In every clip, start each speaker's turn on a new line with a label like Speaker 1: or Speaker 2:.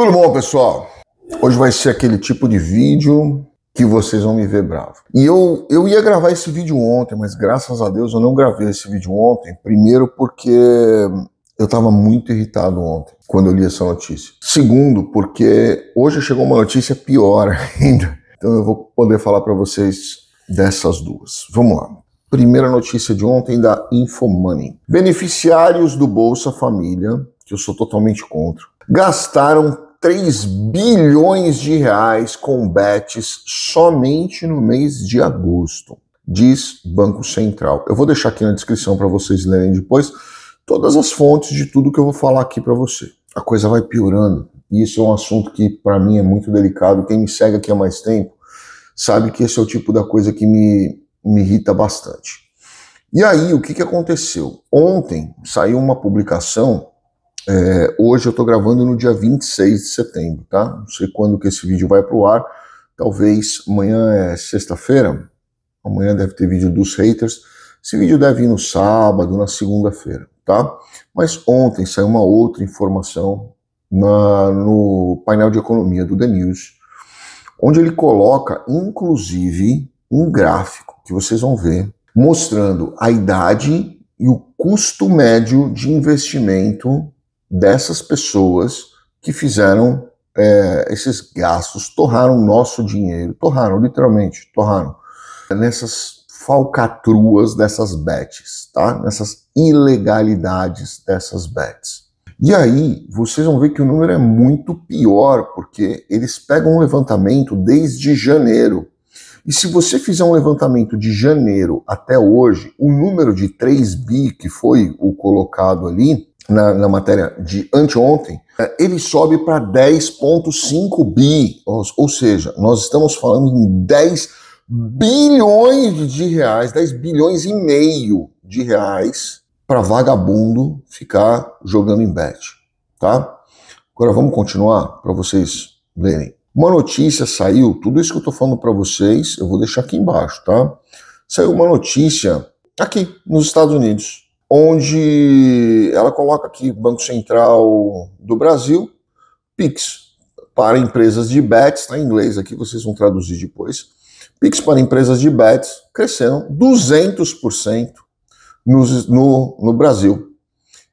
Speaker 1: Tudo bom, pessoal? Hoje vai ser aquele tipo de vídeo que vocês vão me ver bravo. E eu, eu ia gravar esse vídeo ontem, mas graças a Deus eu não gravei esse vídeo ontem. Primeiro porque eu estava muito irritado ontem, quando eu li essa notícia. Segundo, porque hoje chegou uma notícia pior ainda. Então eu vou poder falar para vocês dessas duas. Vamos lá. Primeira notícia de ontem da Infomoney. Beneficiários do Bolsa Família, que eu sou totalmente contra, gastaram 3 bilhões de reais com bets somente no mês de agosto, diz Banco Central. Eu vou deixar aqui na descrição para vocês lerem depois todas as fontes de tudo que eu vou falar aqui para você. A coisa vai piorando. E isso é um assunto que para mim é muito delicado. Quem me segue aqui há mais tempo sabe que esse é o tipo da coisa que me, me irrita bastante. E aí, o que, que aconteceu? Ontem saiu uma publicação é, hoje eu estou gravando no dia 26 de setembro, tá? Não sei quando que esse vídeo vai para o ar. Talvez amanhã é sexta-feira. Amanhã deve ter vídeo dos haters. Esse vídeo deve ir no sábado, na segunda-feira, tá? Mas ontem saiu uma outra informação na, no painel de economia do The News, onde ele coloca, inclusive, um gráfico que vocês vão ver, mostrando a idade e o custo médio de investimento dessas pessoas que fizeram é, esses gastos, torraram nosso dinheiro, torraram, literalmente, torraram, nessas falcatruas dessas bets, tá? Nessas ilegalidades dessas bets. E aí, vocês vão ver que o número é muito pior, porque eles pegam um levantamento desde janeiro. E se você fizer um levantamento de janeiro até hoje, o número de 3 bi que foi o colocado ali, na, na, matéria de anteontem, é, ele sobe para 10,5 bi, ou seja, nós estamos falando em 10 bilhões de reais, 10 bilhões e meio de reais para vagabundo ficar jogando em bet, tá? Agora vamos continuar para vocês lerem. Uma notícia saiu, tudo isso que eu estou falando para vocês, eu vou deixar aqui embaixo, tá? Saiu uma notícia aqui nos Estados Unidos onde ela coloca aqui Banco Central do Brasil, PIX, para empresas de bets, está em inglês aqui, vocês vão traduzir depois. PIX para empresas de bets cresceram 200% no, no, no, Brasil.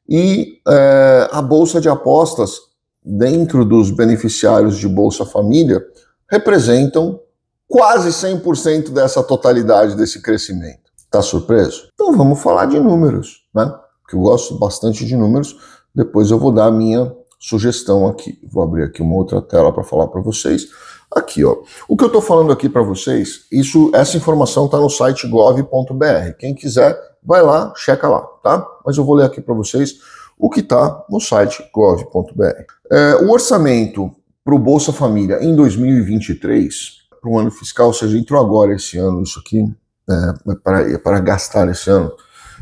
Speaker 1: E é, a Bolsa de Apostas, dentro dos beneficiários de Bolsa Família, representam quase 100% dessa totalidade desse crescimento. Está surpreso? Então vamos falar de números, né? Porque eu gosto bastante de números. Depois eu vou dar a minha sugestão aqui. Vou abrir aqui uma outra tela para falar para vocês. Aqui, ó. O que eu estou falando aqui para vocês, isso, essa informação está no site gov.br. Quem quiser, vai lá, checa lá, tá? Mas eu vou ler aqui para vocês o que está no site gov.br. É, o orçamento para o Bolsa Família em 2023, para o ano fiscal, ou seja, entrou agora esse ano isso aqui, né, para, para gastar esse ano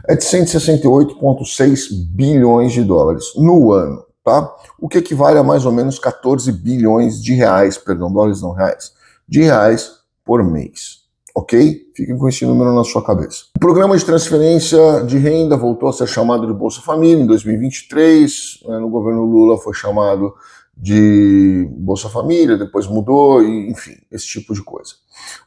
Speaker 1: é de 168,6 bilhões de dólares no ano, tá? O que equivale a mais ou menos 14 bilhões de reais, perdão, dólares não reais, de reais por mês, ok? Fiquem com esse número na sua cabeça. O programa de transferência de renda voltou a ser chamado de Bolsa Família em 2023, né, no governo Lula foi chamado de Bolsa Família, depois mudou, e, enfim, esse tipo de coisa.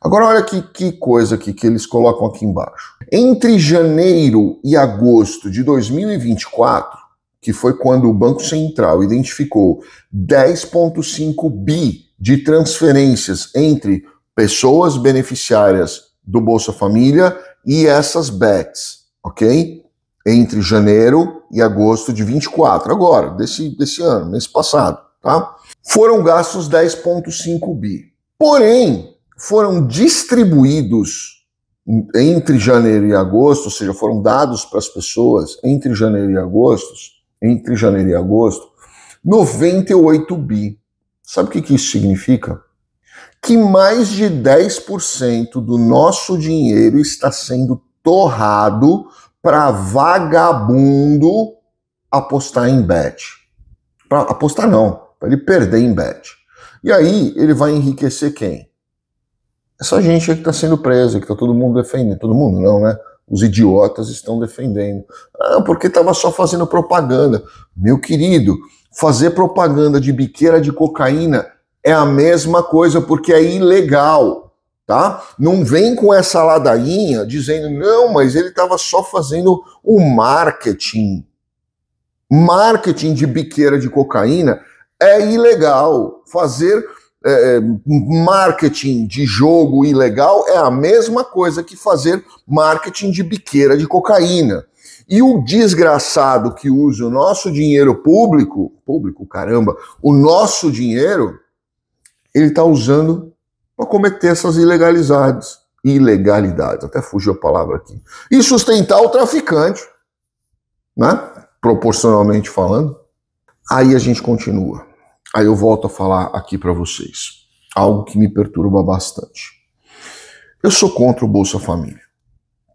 Speaker 1: Agora olha que, que coisa aqui que eles colocam aqui embaixo. Entre janeiro e agosto de 2024, que foi quando o Banco Central identificou 10,5 bi de transferências entre pessoas beneficiárias do Bolsa Família e essas BETs, ok? Entre janeiro e agosto de 24, agora, desse, desse ano, mês passado tá? foram gastos 10,5 bi. Porém, foram distribuídos entre janeiro e agosto, ou seja, foram dados para as pessoas entre janeiro e agosto, entre janeiro e agosto, 98 bi. Sabe o que, isso significa? Que mais de 10% do nosso dinheiro está sendo torrado para vagabundo apostar em bet. Pra, apostar não, para ele perder em bet. E aí ele vai enriquecer quem? Essa gente que está sendo presa, que está todo mundo defendendo. Todo mundo não, né? Os idiotas estão defendendo. Ah, porque estava só fazendo propaganda. Meu querido, fazer propaganda de biqueira de cocaína é a mesma coisa, porque é ilegal tá? Não vem com essa ladainha dizendo, não, mas ele estava só fazendo o marketing. Marketing de biqueira de cocaína é ilegal. Fazer é, é, marketing de jogo ilegal é a mesma coisa que fazer marketing de biqueira de cocaína. E o desgraçado que usa o nosso dinheiro público, público, caramba, o nosso dinheiro, ele está usando para cometer essas ilegalidades. Ilegalidades, até fugiu a palavra aqui. E sustentar o traficante, né? proporcionalmente falando. Aí a gente continua. Aí eu volto a falar aqui para vocês algo que me perturba bastante. Eu sou contra o Bolsa Família,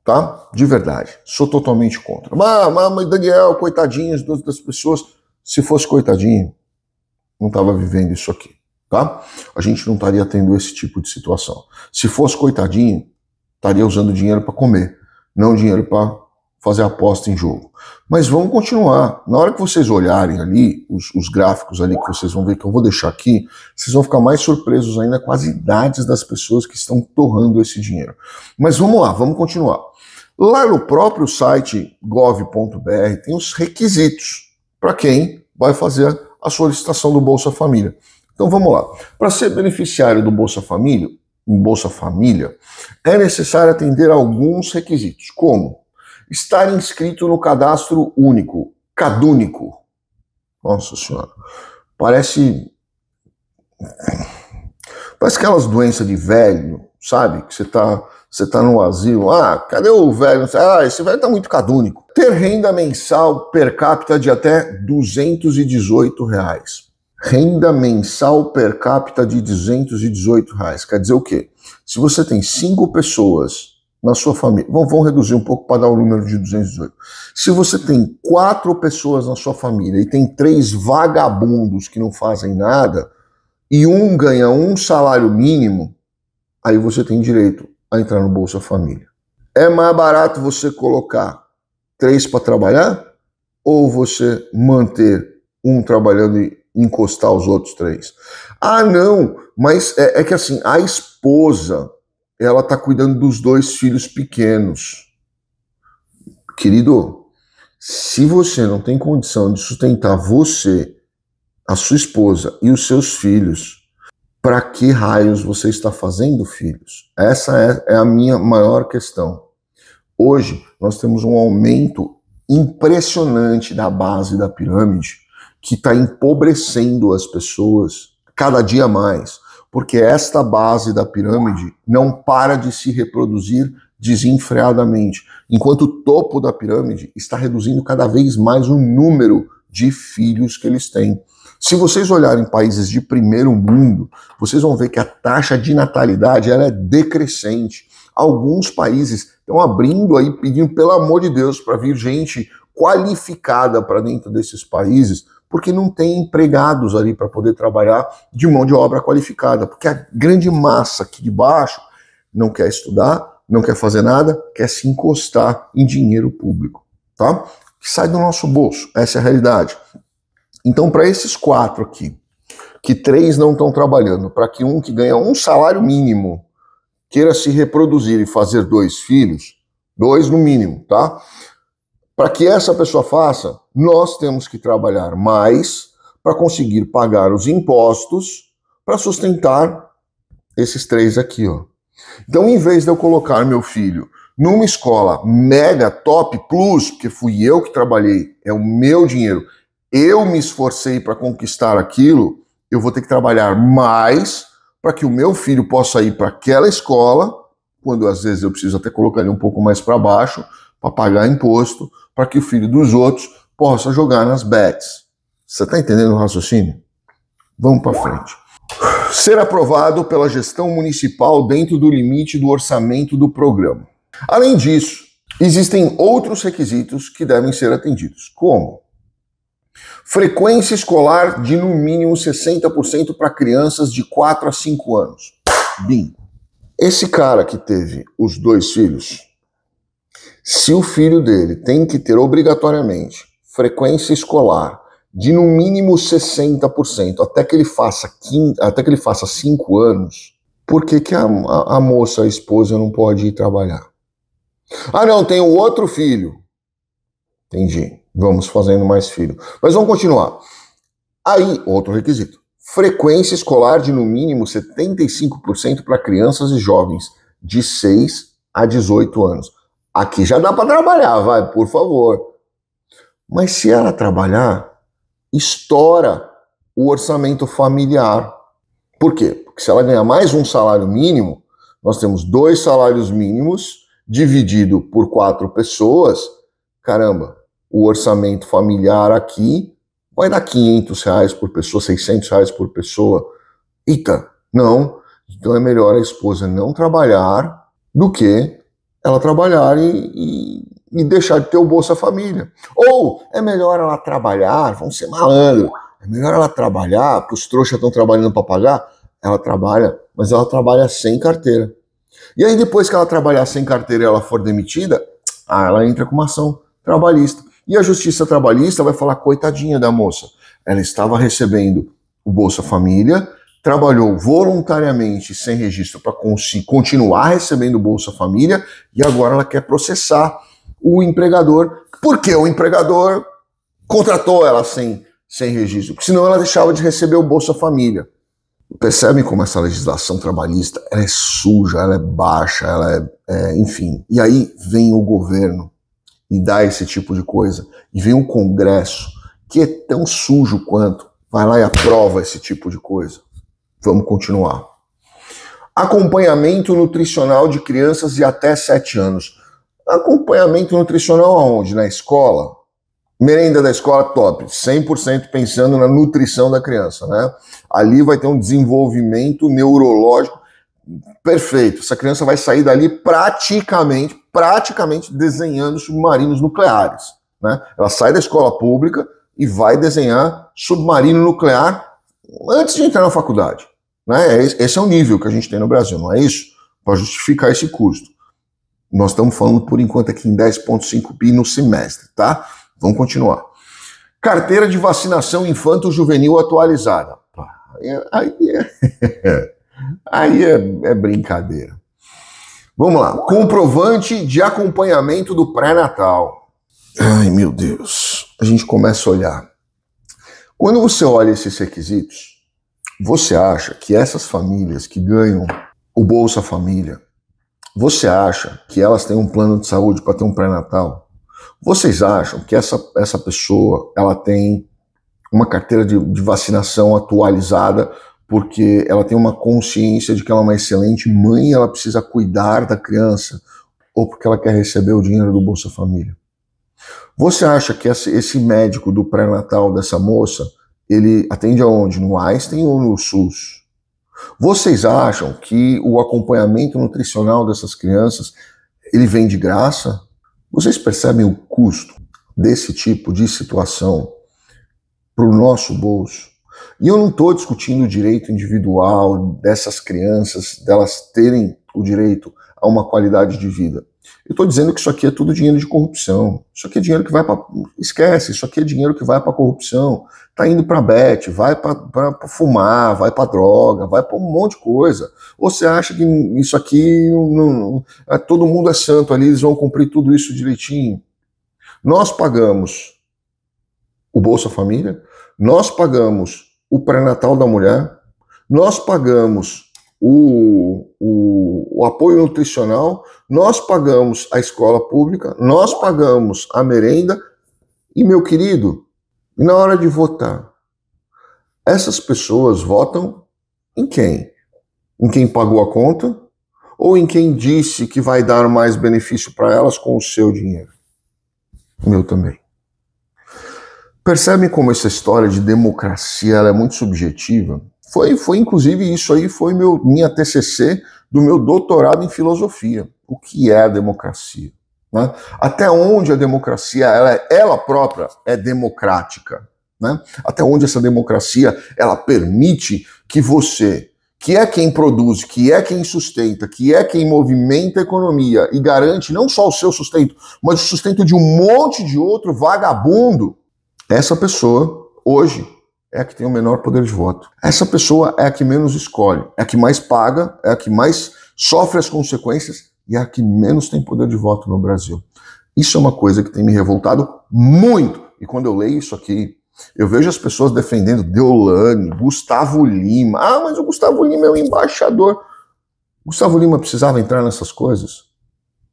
Speaker 1: tá? De verdade, sou totalmente contra. Mas, mas Daniel, coitadinhos das pessoas, se fosse coitadinho, não tava vivendo isso aqui, tá? A gente não estaria tendo esse tipo de situação. Se fosse coitadinho, estaria usando dinheiro para comer, não dinheiro para fazer aposta em jogo. Mas vamos continuar. Na hora que vocês olharem ali, os, os, gráficos ali que vocês vão ver, que eu vou deixar aqui, vocês vão ficar mais surpresos ainda com as idades das pessoas que estão torrando esse dinheiro. Mas vamos lá, vamos continuar. Lá no próprio site gov.br tem os requisitos para quem vai fazer a solicitação do Bolsa Família. Então vamos lá. Para ser beneficiário do Bolsa Família, em Bolsa Família, é necessário atender alguns requisitos, como estar inscrito no cadastro único, cadúnico. Nossa Senhora. Parece. Parece aquelas doenças de velho, sabe? Que você tá, você tá no asilo. Ah, cadê o velho? Ah, esse velho tá muito cadúnico. Ter renda mensal per capita de até 218 reais. Renda mensal per capita de 218 reais. Quer dizer o quê? Se você tem cinco pessoas na sua família. Vamos, vamos reduzir um pouco para dar o número de 218. Se você tem quatro pessoas na sua família e tem três vagabundos que não fazem nada, e um ganha um salário mínimo, aí você tem direito a entrar no Bolsa Família. É mais barato você colocar três para trabalhar ou você manter um trabalhando e encostar os outros três? Ah, não, mas é, é que assim, a esposa ela está cuidando dos dois filhos pequenos. Querido, se você não tem condição de sustentar você, a sua esposa e os seus filhos, para que raios você está fazendo filhos? Essa é, é, a minha maior questão. Hoje, nós temos um aumento impressionante da base da pirâmide que está empobrecendo as pessoas cada dia mais porque esta base da pirâmide não para de se reproduzir desenfreadamente, enquanto o topo da pirâmide está reduzindo cada vez mais o número de filhos que eles têm. Se vocês olharem países de primeiro mundo, vocês vão ver que a taxa de natalidade ela é decrescente. Alguns países estão abrindo aí, pedindo pelo amor de Deus para vir gente qualificada para dentro desses países, porque não tem empregados ali para poder trabalhar de mão de obra qualificada, porque a grande massa aqui de baixo não quer estudar, não quer fazer nada, quer se encostar em dinheiro público, tá? Que sai do nosso bolso, essa é a realidade. Então, para esses quatro aqui, que três não estão trabalhando, para que um que ganha um salário mínimo queira se reproduzir e fazer dois filhos, dois no mínimo, tá? Para que essa pessoa faça, nós temos que trabalhar mais para conseguir pagar os impostos para sustentar esses três aqui, ó. Então, em vez de eu colocar meu filho numa escola mega top plus, porque fui eu que trabalhei, é o meu dinheiro, eu me esforcei para conquistar aquilo, eu vou ter que trabalhar mais para que o meu filho possa ir para aquela escola, quando às vezes eu preciso até colocar ele um pouco mais para baixo, para pagar imposto para que o filho dos outros possa jogar nas bets. Você está entendendo o raciocínio? Vamos para frente. Ser aprovado pela gestão municipal dentro do limite do orçamento do programa. Além disso, existem outros requisitos que devem ser atendidos, como frequência escolar de no mínimo 60% para crianças de 4 a 5 anos. Bingo. Esse cara que teve os dois filhos se o filho dele tem que ter obrigatoriamente frequência escolar de no mínimo 60%, até que ele faça 15, até que ele faça 5 anos, por que, que a, a, a moça, a esposa, não pode ir trabalhar? Ah, não, tem o outro filho. Entendi. Vamos fazendo mais filho. Mas vamos continuar. Aí, outro requisito: frequência escolar de no mínimo 75% para crianças e jovens de 6 a 18 anos aqui já dá para trabalhar, vai, por favor. Mas se ela trabalhar, estoura o orçamento familiar. Por quê? Porque se ela ganhar mais um salário mínimo, nós temos dois salários mínimos dividido por quatro pessoas. Caramba, o orçamento familiar aqui vai dar 500 reais por pessoa, 600 reais por pessoa. Eita, não. Então é melhor a esposa não trabalhar do que ela trabalhar e, e, e, deixar de ter o Bolsa Família. Ou é melhor ela trabalhar, vamos ser malandro, é melhor ela trabalhar, porque os trouxas estão trabalhando para pagar. Ela trabalha, mas ela trabalha sem carteira. E aí, depois que ela trabalhar sem carteira e ela for demitida, ah, ela entra com uma ação trabalhista. E a justiça trabalhista vai falar, coitadinha da moça, ela estava recebendo o Bolsa Família trabalhou voluntariamente sem registro para continuar recebendo Bolsa Família e agora ela quer processar o empregador, porque o empregador contratou ela sem, sem registro, porque senão ela deixava de receber o Bolsa Família. Percebem como essa legislação trabalhista é suja, ela é baixa, ela é, é, enfim. E aí vem o governo e dá esse tipo de coisa. E vem o Congresso, que é tão sujo quanto, vai lá e aprova esse tipo de coisa. Vamos continuar. Acompanhamento nutricional de crianças de até 7 anos. Acompanhamento nutricional aonde? Na escola? Merenda da escola top, 100% pensando na nutrição da criança, né? Ali vai ter um desenvolvimento neurológico perfeito. Essa criança vai sair dali praticamente, praticamente desenhando submarinos nucleares, né? Ela sai da escola pública e vai desenhar submarino nuclear antes de entrar na faculdade. Né? É esse é o nível que a gente tem no Brasil, não é isso? Para justificar esse custo. Nós estamos falando por enquanto aqui em 10,5 bi no semestre, tá? Vamos continuar. Carteira de vacinação infanto-juvenil atualizada. Aí é, é aí é, é brincadeira. Vamos lá. Comprovante de acompanhamento do pré-natal. Ai, meu Deus. A gente começa a olhar. Quando você olha esses requisitos, você acha que essas famílias que ganham o Bolsa Família, você acha que elas têm um plano de saúde para ter um pré-natal? Vocês acham que essa, essa pessoa ela tem uma carteira de, de vacinação atualizada porque ela tem uma consciência de que ela é uma excelente mãe e ela precisa cuidar da criança ou porque ela quer receber o dinheiro do Bolsa Família? Você acha que esse médico do pré-natal dessa moça ele atende aonde? No Einstein ou no SUS? Vocês acham que o acompanhamento nutricional dessas crianças ele vem de graça? Vocês percebem o custo desse tipo de situação para o nosso bolso? E eu não estou discutindo o direito individual dessas crianças, delas terem o direito a uma qualidade de vida. Eu estou dizendo que isso aqui é tudo dinheiro de corrupção. Isso aqui é dinheiro que vai para. Esquece, isso aqui é dinheiro que vai para corrupção. Está indo para bet, vai para fumar, vai para droga, vai para um monte de coisa. Ou você acha que isso aqui. Não, não, é, todo mundo é santo ali, eles vão cumprir tudo isso direitinho. Nós pagamos o Bolsa Família, nós pagamos o pré-natal da mulher, nós pagamos o, o, o, apoio nutricional, nós pagamos a escola pública, nós pagamos a merenda. E, meu querido, na hora de votar, essas pessoas votam em quem? Em quem pagou a conta ou em quem disse que vai dar mais benefício para elas com o seu dinheiro? Meu também. Percebem como essa história de democracia é muito subjetiva? Foi, foi inclusive isso aí foi meu minha TCC do meu doutorado em filosofia. O que é a democracia? Né? Até onde a democracia ela, ela própria é democrática? Né? Até onde essa democracia ela permite que você, que é quem produz, que é quem sustenta, que é quem movimenta a economia e garante não só o seu sustento, mas o sustento de um monte de outro vagabundo, essa pessoa hoje é a que tem o menor poder de voto. Essa pessoa é a que menos escolhe, é a que mais paga, é a que mais sofre as consequências e é a que menos tem poder de voto no Brasil. Isso é uma coisa que tem me revoltado muito. E quando eu leio isso aqui, eu vejo as pessoas defendendo Deolane, Gustavo Lima. Ah, mas o Gustavo Lima é o embaixador. Gustavo Lima precisava entrar nessas coisas?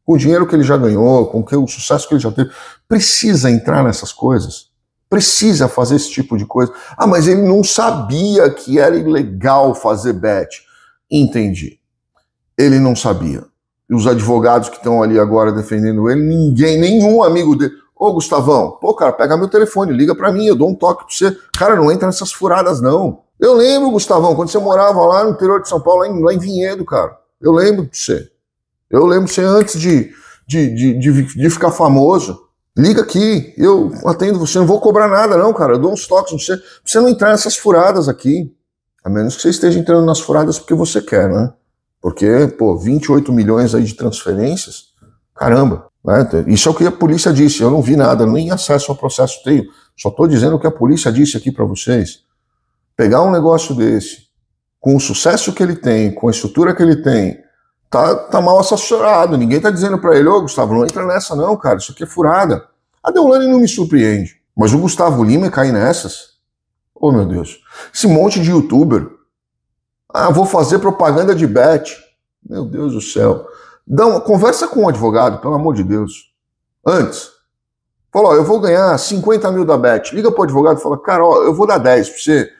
Speaker 1: Com o dinheiro que ele já ganhou, com o sucesso que ele já teve, precisa entrar nessas coisas? precisa fazer esse tipo de coisa. Ah, mas ele não sabia que era ilegal fazer bet. Entendi. Ele não sabia. E os advogados que estão ali agora defendendo ele, ninguém, nenhum amigo dele. Ô, Gustavão, pô, cara, pega meu telefone, liga para mim, eu dou um toque pra você. Cara, não entra nessas furadas, não. Eu lembro, Gustavão, quando você morava lá no interior de São Paulo, lá em, lá em Vinhedo, cara. Eu lembro de você. Eu lembro de você antes de, de, de, de, de ficar famoso. Liga aqui, eu atendo você, não vou cobrar nada, não, cara. Eu dou uns toques você, pra você não entrar nessas furadas aqui. A menos que você esteja entrando nas furadas porque você quer, né? Porque, pô, 28 milhões aí de transferências, caramba. Né? Isso é o que a polícia disse. Eu não vi nada, nem acesso ao processo tenho. Só estou dizendo o que a polícia disse aqui para vocês. Pegar um negócio desse, com o sucesso que ele tem, com a estrutura que ele tem, tá, tá mal assessorado. Ninguém tá dizendo para ele, ô Gustavo, não entra nessa não, cara, isso aqui é furada. A Deolane não me surpreende. Mas o Gustavo Lima é cair nessas? Oh meu Deus. Esse monte de youtuber. Ah, vou fazer propaganda de bet. Meu Deus do céu. Dá uma, conversa com um advogado, pelo amor de Deus. Antes. Fala, ó, eu vou ganhar 50 mil da bet. Liga pro advogado e fala, cara, ó, eu vou dar 10 pra você.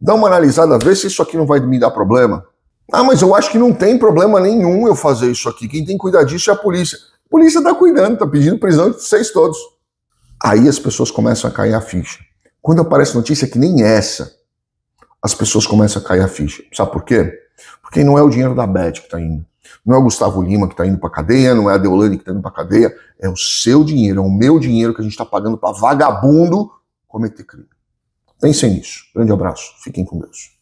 Speaker 1: Dá uma analisada, vê se isso aqui não vai me dar problema. Ah, mas eu acho que não tem problema nenhum eu fazer isso aqui. Quem tem que cuidar disso é a polícia. A polícia está cuidando, está pedindo prisão de vocês todos. Aí as pessoas começam a cair a ficha. Quando aparece notícia que nem essa, as pessoas começam a cair a ficha. Sabe por quê? Porque não é o dinheiro da Bet que está indo. Não é o Gustavo Lima que está indo para cadeia, não é a Deolane que está indo para cadeia. É o seu dinheiro, é o meu dinheiro que a gente está pagando para vagabundo cometer crime. Pensem nisso. Grande abraço. Fiquem com Deus.